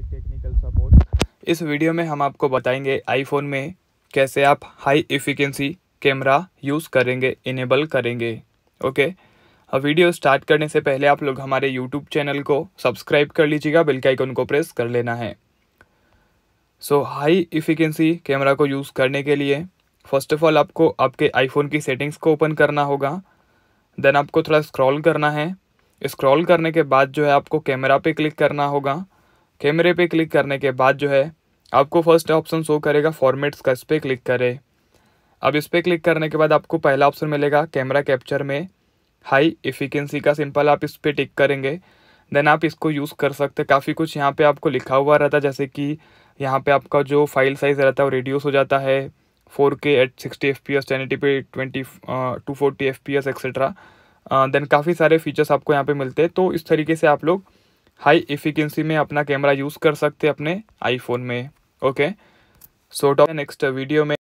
की technical support इस video में हम आपको बताएंगे आईफोन में कैसे आप हाई इफिकेंसी कैमरा यूज़ करेंगे इनेबल करेंगे ओके अब वीडियो स्टार्ट करने से पहले आप लोग हमारे यूट्यूब चैनल को सब्सक्राइब कर लीजिएगा बेल के आइकन को प्रेस कर लेना है सो हाई इफिकेंसी कैमरा को यूज़ करने के लिए फर्स्ट ऑफ ऑल आपको आपके आईफोन की सेटिंग्स को ओपन करना होगा देन आपको थोड़ा स्क्रॉल करना है स्क्रॉल करने के बाद जो है आपको कैमरा पे क्लिक करना होगा कैमरे पे क्लिक करने के बाद जो है आपको फर्स्ट ऑप्शन शो करेगा फॉर्मेट्स का इस पर क्लिक करें अब इस पर क्लिक करने के बाद आपको पहला ऑप्शन मिलेगा कैमरा कैप्चर में हाई इफिकेंसी का सिंपल आप इस पर टिक करेंगे देन आप इसको यूज़ कर सकते काफ़ी कुछ यहाँ पे आपको लिखा हुआ रहता है जैसे कि यहाँ पे आपका जो फाइल साइज़ रहता है वो रिड्यूस हो जाता है four K at sixty F P S ten eighty p twenty to forty F P S etcetera then काफ़ी सारे फीचर्स आपको यहाँ पे मिलते हैं तो इस तरीके से आप लोग हाई इफिकेंसी में अपना कैमरा यूज़ कर सकते अपने आईफोन में okay so top next video में